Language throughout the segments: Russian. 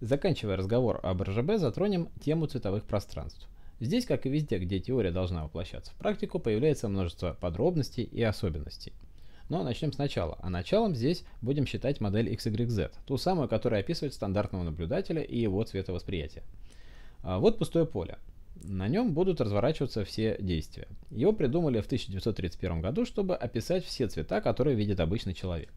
Заканчивая разговор об РЖБ, затронем тему цветовых пространств. Здесь, как и везде, где теория должна воплощаться в практику, появляется множество подробностей и особенностей. Но начнем сначала. А началом здесь будем считать модель XYZ, ту самую, которая описывает стандартного наблюдателя и его цветовосприятие. А, вот пустое поле. На нем будут разворачиваться все действия. Его придумали в 1931 году, чтобы описать все цвета, которые видит обычный человек.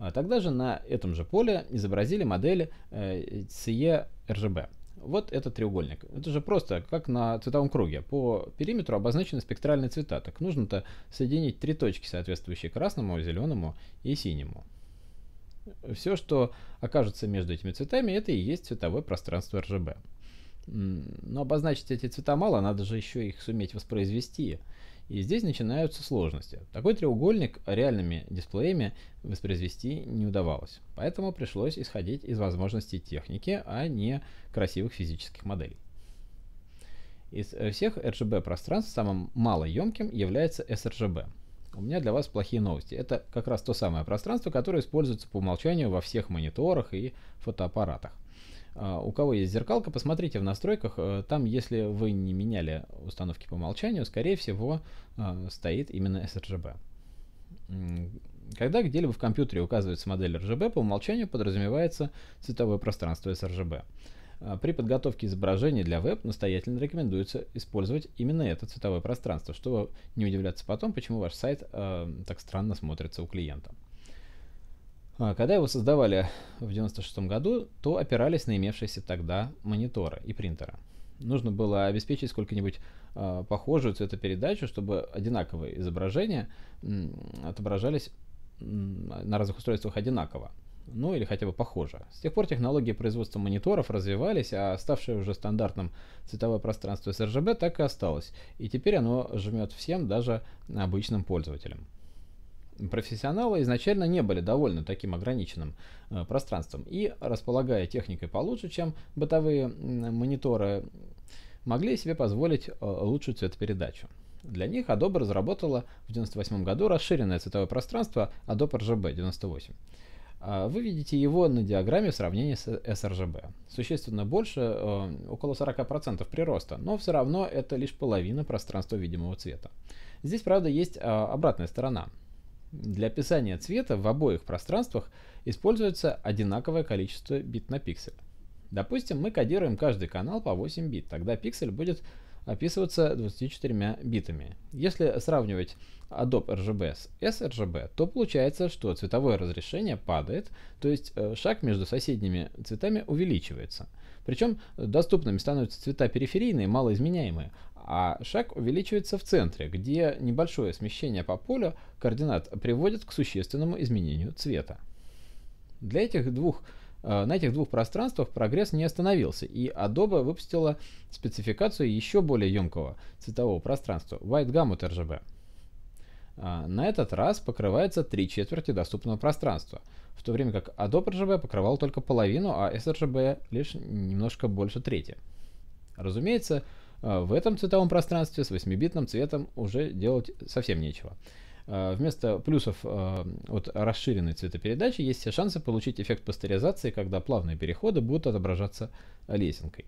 А тогда же на этом же поле изобразили модели CE э, RGB. Вот этот треугольник. Это же просто как на цветовом круге. По периметру обозначены спектральные цвета. Так нужно-то соединить три точки, соответствующие красному, зеленому и синему. Все, что окажется между этими цветами, это и есть цветовое пространство RGB. Но обозначить эти цвета мало, надо же еще их суметь воспроизвести. И здесь начинаются сложности. Такой треугольник реальными дисплеями воспроизвести не удавалось. Поэтому пришлось исходить из возможностей техники, а не красивых физических моделей. Из э, всех RGB пространств самым малоемким является sRGB. У меня для вас плохие новости. Это как раз то самое пространство, которое используется по умолчанию во всех мониторах и фотоаппаратах. А, у кого есть зеркалка, посмотрите в настройках, э, там, если вы не меняли установки по умолчанию, скорее всего, э, стоит именно sRGB. Когда где-либо в компьютере указывается модель RGB, по умолчанию подразумевается цветовое пространство sRGB. А, при подготовке изображений для веб настоятельно рекомендуется использовать именно это цветовое пространство, чтобы не удивляться потом, почему ваш сайт э, так странно смотрится у клиента. А, когда его создавали в 1996 году, то опирались на имевшиеся тогда мониторы и принтеры. Нужно было обеспечить сколько-нибудь э, похожую цветопередачу, чтобы одинаковые изображения отображались на разных устройствах одинаково. Ну или хотя бы похоже. С тех пор технологии производства мониторов развивались, а ставшее уже стандартным цветовое пространство с RGB так и осталось. И теперь оно жмет всем, даже обычным пользователям профессионалы изначально не были довольны таким ограниченным э, пространством и, располагая техникой получше, чем бытовые мониторы, могли себе позволить э, лучшую цветопередачу. Для них Adobe разработала в 1998 году расширенное цветовое пространство Adobe RGB 98. А вы видите его на диаграмме в сравнении с sRGB. Э, Существенно больше, около 40% прироста, но все равно это лишь половина пространства видимого цвета. Здесь, правда, есть а, обратная сторона. Для описания цвета в обоих пространствах используется одинаковое количество бит на пиксель. Допустим, мы кодируем каждый канал по 8 бит, тогда пиксель будет описываться 24 битами. Если сравнивать Adobe RGB с sRGB, то получается, что цветовое разрешение падает, то есть э, шаг между соседними цветами увеличивается. Причем доступными становятся цвета периферийные, малоизменяемые, а шаг увеличивается в центре, где небольшое смещение по полю координат приводит к существенному изменению цвета. Для этих двух, э, на этих двух пространствах прогресс не остановился, и Adobe выпустила спецификацию еще более емкого цветового пространства White Gamut RGB. Э, на этот раз покрывается три четверти доступного пространства, в то время как Adobe RGB покрывал только половину, а sRGB лишь немножко больше трети. Разумеется, а, в этом цветовом пространстве с 8-битным цветом уже делать совсем нечего. А, вместо плюсов а, от расширенной цветопередачи есть все шансы получить эффект пастеризации, когда плавные переходы будут отображаться лесенкой.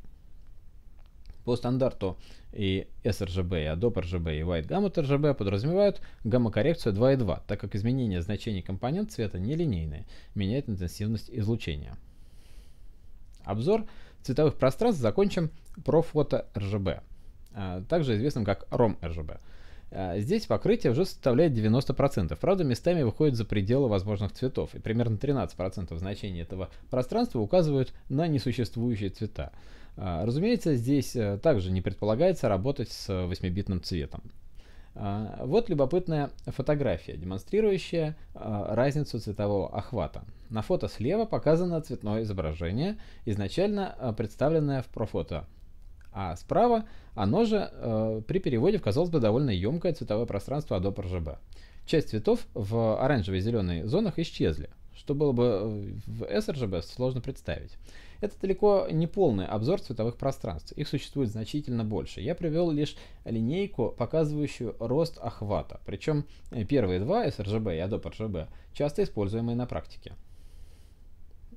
По стандарту и sRGB, и ADOP RGB, и White Gamut RGB подразумевают гамма-коррекцию 2.2, так как изменение значений компонент цвета нелинейное, меняет интенсивность излучения. Обзор цветовых пространств закончим про фото RGB, а, также известным как ROM RGB. А, здесь покрытие уже составляет 90%, правда местами выходит за пределы возможных цветов, и примерно 13% значения этого пространства указывают на несуществующие цвета. А, разумеется, здесь э, также не предполагается работать с 8-битным цветом. А, вот любопытная фотография, демонстрирующая а, разницу цветового охвата. На фото слева показано цветное изображение, изначально а, представленное в профото, а справа оно же при переводе в, казалось бы, довольно емкое цветовое пространство Adobe RGB. Часть цветов в оранжево-зеленой зонах исчезли – что было бы э, в sRGB, сложно представить. Это далеко не полный обзор цветовых пространств. Их существует значительно больше. Я привел лишь линейку, показывающую рост охвата. Причем э, первые два sRGB и Adobe RGB часто используемые на практике.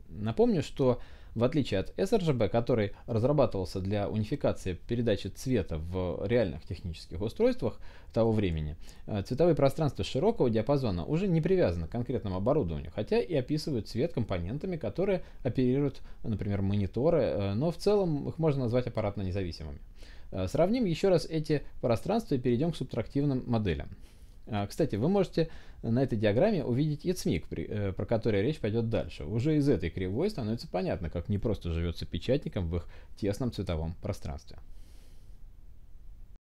Напомню, что в отличие от sRGB, который разрабатывался для унификации передачи цвета в реальных технических устройствах того времени, э, цветовые пространства широкого диапазона уже не привязаны к конкретному оборудованию, хотя и описывают цвет компонентами, которые оперируют, например, мониторы, э, но в целом их можно назвать аппаратно независимыми. Э, сравним еще раз эти пространства и перейдем к субтрактивным моделям. А, кстати, вы можете на этой диаграмме увидеть и цмик, э, про который речь пойдет дальше. Уже из этой кривой становится понятно, как не просто живется печатником в их тесном цветовом пространстве.